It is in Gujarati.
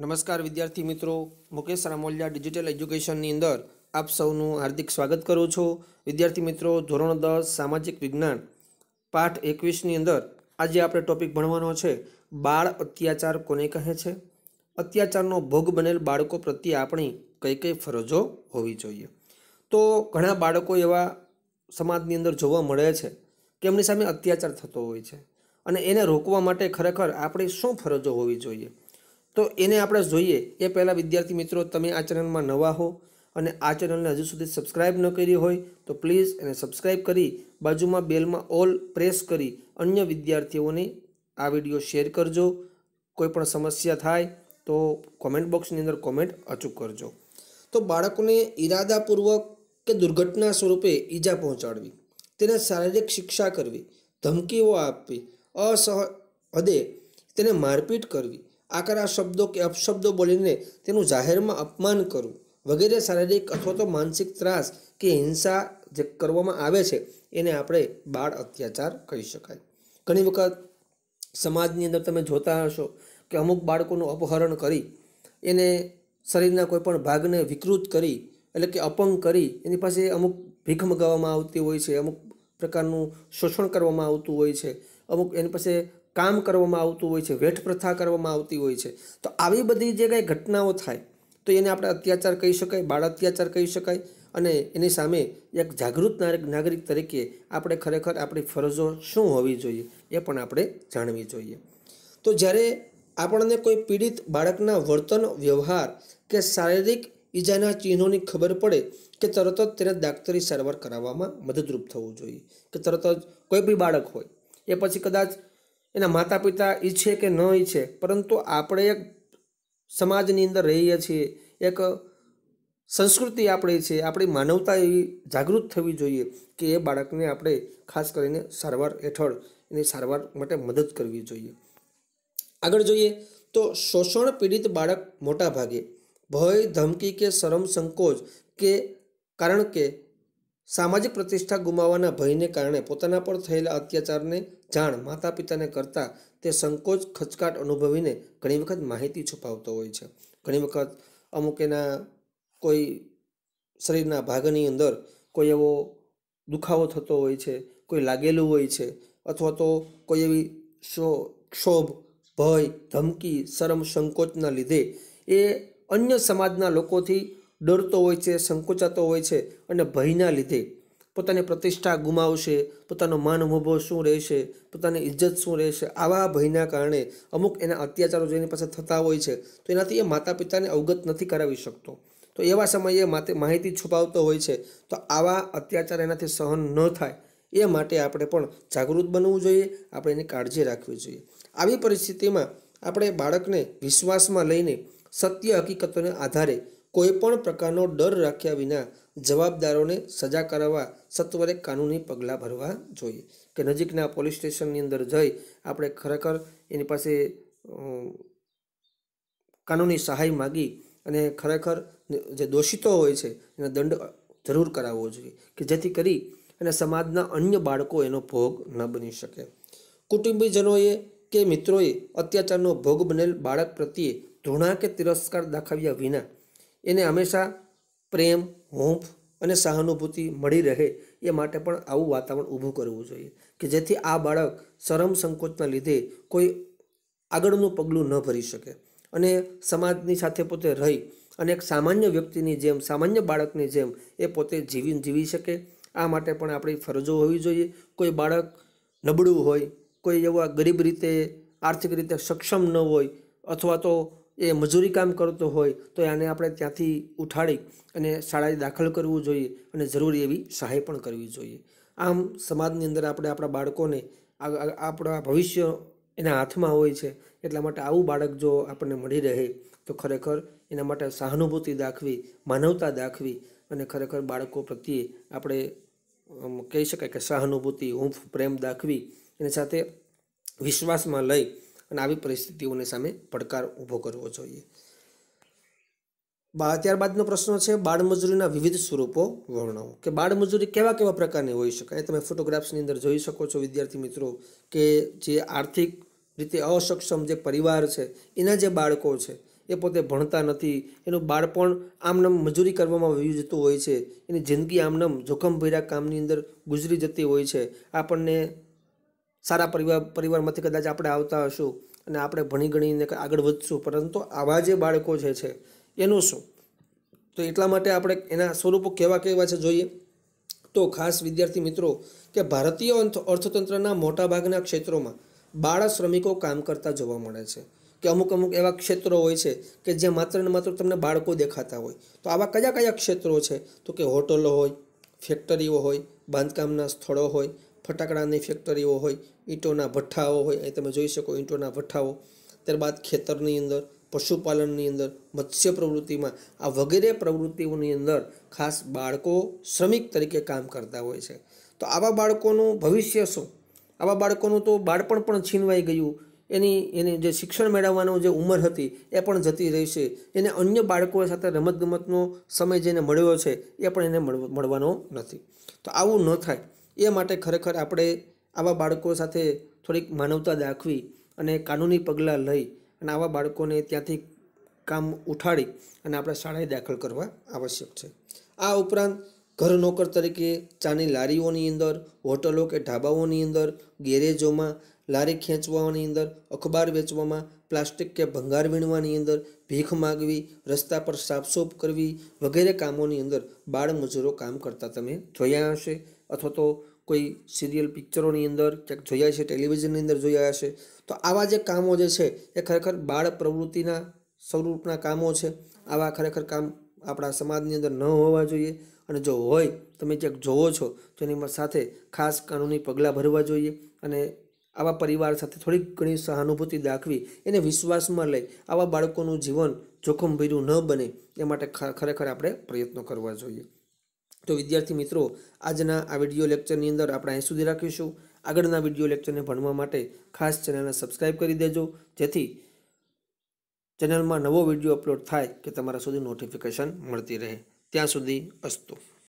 નમસ્કાર વિદ્યાર્થી મિત્રો મુકેશ રામોલિયા ડિજિટલ એજ્યુકેશનની અંદર આપ સૌનું હાર્દિક સ્વાગત કરું છું વિદ્યાર્થી મિત્રો ધોરણ દસ સામાજિક વિજ્ઞાન પાઠ એકવીસની અંદર આજે આપણે ટોપિક ભણવાનો છે બાળ અત્યાચાર કોને કહે છે અત્યાચારનો ભોગ બનેલ બાળકો પ્રત્યે આપણી કઈ કઈ ફરજો હોવી જોઈએ તો ઘણા બાળકો એવા સમાજની અંદર જોવા મળે છે કે એમની સામે અત્યાચાર થતો હોય છે અને એને રોકવા માટે ખરેખર આપણી શું ફરજો હોવી જોઈએ તો એને આપણે જોઈએ એ પહેલાં વિદ્યાર્થી મિત્રો તમે આ ચેનલમાં નવા હો અને આ ચેનલને હજુ સુધી સબસ્ક્રાઇબ ન કરી હોય તો પ્લીઝ એને સબસ્ક્રાઇબ કરી બાજુમાં બેલમાં ઓલ પ્રેસ કરી અન્ય વિદ્યાર્થીઓને આ વિડીયો શેર કરજો કોઈ પણ સમસ્યા થાય તો કોમેન્ટ બોક્સની અંદર કોમેન્ટ અચૂક કરજો તો બાળકોને ઇરાદાપૂર્વક કે દુર્ઘટના સ્વરૂપે ઈજા પહોંચાડવી તેને શારીરિક શિક્ષા કરવી ધમકીઓ આપવી અસહદે તેને મારપીટ કરવી આકરા શબ્દો કે અપશબ્દો બોલીને તેનું જાહેરમાં અપમાન કરવું વગેરે શારીરિક અથવા તો માનસિક ત્રાસ કે હિંસા જે કરવામાં આવે છે એને આપણે બાળ અત્યાચાર કહી શકાય ઘણી વખત સમાજની અંદર તમે જોતા હશો કે અમુક બાળકોનું અપહરણ કરી એને શરીરના કોઈપણ ભાગને વિકૃત કરી એટલે કે અપંગ કરી એની પાસે અમુક ભીખ મગાવવામાં આવતી હોય છે અમુક પ્રકારનું શોષણ કરવામાં આવતું હોય છે અમુક એની પાસે કામ કરવામાં આવતું હોય છે વેઠ પ્રથા કરવામાં આવતી હોય છે તો આવી બધી જે કાંઈ ઘટનાઓ થાય તો એને આપણે અત્યાચાર કહી શકાય બાળ અત્યાચાર કહી શકાય અને એની સામે એક જાગૃત નાગરિક તરીકે આપણે ખરેખર આપણી ફરજો શું હોવી જોઈએ એ પણ આપણે જાણવી જોઈએ તો જ્યારે આપણને કોઈ પીડિત બાળકના વર્તન વ્યવહાર કે શારીરિક ઈજાના ચિહ્નોની ખબર પડે કે તરત જ તેને ડાક્ટરી સારવાર કરાવવામાં મદદરૂપ થવું જોઈએ કે તરત જ કોઈ બી બાળક હોય એ પછી કદાચ એના માતા પિતા ઈચ્છે કે ન ઈચ્છે પરંતુ આપણે એક સમાજની અંદર રહીએ છીએ એક સંસ્કૃતિ આપણી છે આપણી માનવતા એવી જાગૃત થવી જોઈએ કે એ બાળકને આપણે ખાસ કરીને સારવાર હેઠળ એની સારવાર માટે મદદ કરવી જોઈએ આગળ જોઈએ તો શોષણ પીડિત બાળક મોટાભાગે ભય ધમકી કે શરમ સંકોચ કે કારણ કે સામાજિક પ્રતિષ્ઠા ગુમાવવાના ભયને કારણે પોતાના પર થયેલા અત્યાચારને જાણ માતા પિતાને કરતાં તે સંકોચ ખચકાટ અનુભવીને ઘણી વખત માહિતી છુપાવતો હોય છે ઘણી વખત અમુક એના કોઈ શરીરના ભાગની અંદર કોઈ એવો દુખાવો થતો હોય છે કોઈ લાગેલું હોય છે અથવા તો કોઈ એવી શો ક્ષોભ ભય ધમકી શરમ સંકોચના લીધે એ અન્ય સમાજના લોકોથી ડરતો હોય છે સંકોચાતો હોય છે અને ભયના લીધે પોતાની પ્રતિષ્ઠા ગુમાવશે પોતાનો માન અનુભવ શું રહેશે પોતાની ઇજ્જત શું રહેશે આવા ભયના કારણે અમુક એના અત્યાચારો જેની પાસે થતા હોય છે તો એનાથી એ માતા પિતાને અવગત નથી કરાવી શકતો તો એવા સમયે માતે માહિતી છુપાવતો હોય છે તો આવા અત્યાચાર એનાથી સહન ન થાય એ માટે આપણે પણ જાગૃત બનવું જોઈએ આપણે એની કાળજી રાખવી જોઈએ આવી પરિસ્થિતિમાં આપણે બાળકને વિશ્વાસમાં લઈને સત્ય હકીકતોને આધારે કોઈપણ પ્રકારનો ડર રાખ્યા વિના જવાબદારોને સજા કરાવવા સત્વરે કાનૂની પગલાં ભરવા જોઈએ કે નજીકના પોલીસ સ્ટેશનની અંદર જઈ આપણે ખરેખર એની પાસે કાનૂની સહાય માગી અને ખરેખર જે દોષિતો હોય છે એનો દંડ જરૂર કરાવવો જોઈએ કે જેથી કરી અને સમાજના અન્ય બાળકો એનો ભોગ ન બની શકે કુટુંબીજનોએ કે મિત્રોએ અત્યાચારનો ભોગ બનેલ બાળક પ્રત્યે ધૃણા કે તિરસ્કાર દાખવ્યા વિના એને હંમેશા પ્રેમ હૂંફ અને સહાનુભૂતિ મળી રહે એ માટે પણ આવું વાતાવરણ ઊભું કરવું જોઈએ કે જેથી આ બાળક શરમ સંકોચના લીધે કોઈ આગળનું પગલું ન ભરી શકે અને સમાજની સાથે પોતે રહી અને એક સામાન્ય વ્યક્તિની જેમ સામાન્ય બાળકની જેમ એ પોતે જીવી જીવી શકે આ માટે પણ આપણી ફરજો હોવી જોઈએ કોઈ બાળક નબળું હોય કોઈ એવા ગરીબ રીતે આર્થિક રીતે સક્ષમ ન હોય અથવા તો એ મજૂરી કામ કરતો હોય તો એને આપણે ત્યાંથી ઉઠાડી અને શાળાએ દાખલ કરવું જોઈએ અને જરૂરી એવી સહાય પણ કરવી જોઈએ આમ સમાજની અંદર આપણે આપણા બાળકોને આપણા ભવિષ્ય એના હાથમાં હોય છે એટલા માટે આવું બાળક જો આપણને મળી રહે તો ખરેખર એના માટે સહાનુભૂતિ દાખવી માનવતા દાખવી અને ખરેખર બાળકો પ્રત્યે આપણે કહી શકાય કે સહાનુભૂતિ હૂંફ પ્રેમ દાખવી એની સાથે વિશ્વાસમાં લઈ અને આવી પરિસ્થિતિઓને સામે પડકાર ઊભો કરવો જોઈએ ત્યારબાદનો પ્રશ્ન છે બાળમજૂરીના વિવિધ સ્વરૂપો વર્ણવો કે બાળમજૂરી કેવા કેવા પ્રકારની હોઈ શકાય તમે ફોટોગ્રાફ્સની અંદર જોઈ શકો છો વિદ્યાર્થી મિત્રો કે જે આર્થિક રીતે અસક્ષમ જે પરિવાર છે એના જે બાળકો છે એ પોતે ભણતા નથી એનું બાળપણ આમનામ મજૂરી કરવામાં વહી જતું હોય છે એની જિંદગી આમનામ જોખમભર્યા કામની અંદર ગુજરી જતી હોય છે આપણને સારા પરિવાર પરિવારમાંથી કદાચ આપણે આવતા હશું અને આપણે ભણી ગણીને આગળ વધશું પરંતુ આવા જે બાળકો જે છે એનું શું તો એટલા માટે આપણે એના સ્વરૂપો કેવા કેવા છે જોઈએ તો ખાસ વિદ્યાર્થી મિત્રો કે ભારતીય અર્થ અર્થતંત્રના મોટાભાગના ક્ષેત્રોમાં બાળ શ્રમિકો કામ કરતા જોવા મળે છે કે અમુક અમુક એવા ક્ષેત્રો હોય છે કે જ્યાં માત્ર ને માત્ર તમને બાળકો દેખાતા હોય તો આવા કયા કયા ક્ષેત્રો છે તો કે હોટલો હોય ફેક્ટરીઓ હોય બાંધકામના સ્થળો હોય ફટાકડાની ફેક્ટરીઓ હોય ઈંટોના ભઠ્ઠાઓ હોય એ તમે જોઈ શકો ઈંટોના ભઠ્ઠાઓ ત્યારબાદ ખેતરની અંદર પશુપાલનની અંદર મત્સ્ય પ્રવૃત્તિમાં આ વગેરે પ્રવૃત્તિઓની અંદર ખાસ બાળકો શ્રમિક તરીકે કામ કરતા હોય છે તો આવા બાળકોનું ભવિષ્ય શું આવા બાળકોનું તો બાળપણ પણ છીનવાઈ ગયું એની એની જે શિક્ષણ મેળવવાનો જે ઉંમર હતી એ પણ જતી રહી છે એને અન્ય બાળકો સાથે રમતગમતનો સમય જેને મળ્યો છે એ પણ એને મળવાનો નથી તો આવું ન થાય એ માટે ખરેખર આપણે આવા બાળકો સાથે થોડીક માનવતા દાખવી અને કાનૂની પગલાં લઈ અને આવા બાળકોને ત્યાંથી કામ ઉઠાડી અને આપણે શાળાએ દાખલ કરવા આવશ્યક છે આ ઉપરાંત ઘર નોકર તરીકે ચાની લારીઓની અંદર હોટલો કે ઢાબાઓની અંદર ગેરેજોમાં લારી ખેંચવાની અંદર અખબાર વેચવામાં પ્લાસ્ટિક કે ભંગાર વીણવાની અંદર ભીખ માગવી રસ્તા પર સાફસોફ કરવી વગેરે કામોની અંદર બાળમજૂરો કામ કરતા તમે જોયા હશે અથવા તો કોઈ સિરિયલ પિક્ચરોની અંદર ક્યાંક જોયા છે ટેલિવિઝનની અંદર જોયા હશે તો આવા જે કામો જે છે એ ખરેખર બાળ પ્રવૃત્તિના સ્વરૂપના કામો છે આવા ખરેખર કામ આપણા સમાજની અંદર ન હોવા જોઈએ અને જો હોય તમે ક્યાંક જોવો છો તો એની સાથે ખાસ કાનૂની પગલાં ભરવા જોઈએ અને આવા પરિવાર સાથે થોડીક ઘણી સહાનુભૂતિ દાખવી એને વિશ્વાસમાં લઈ આવા બાળકોનું જીવન જોખમભર્યું ન બને એ માટે ખરેખર આપણે પ્રયત્નો કરવા જોઈએ તો વિદ્યાર્થી મિત્રો આજના આ વિડીયો લેક્ચરની અંદર આપણે અહીં સુધી રાખીશું આગળના વિડીયો લેક્ચરને ભણવા માટે ખાસ ચેનલને સબસ્ક્રાઈબ કરી દેજો જેથી ચેનલમાં નવો વિડીયો અપલોડ થાય કે તમારા સુધી નોટિફિકેશન મળતી રહે ત્યાં સુધી અસ્તુ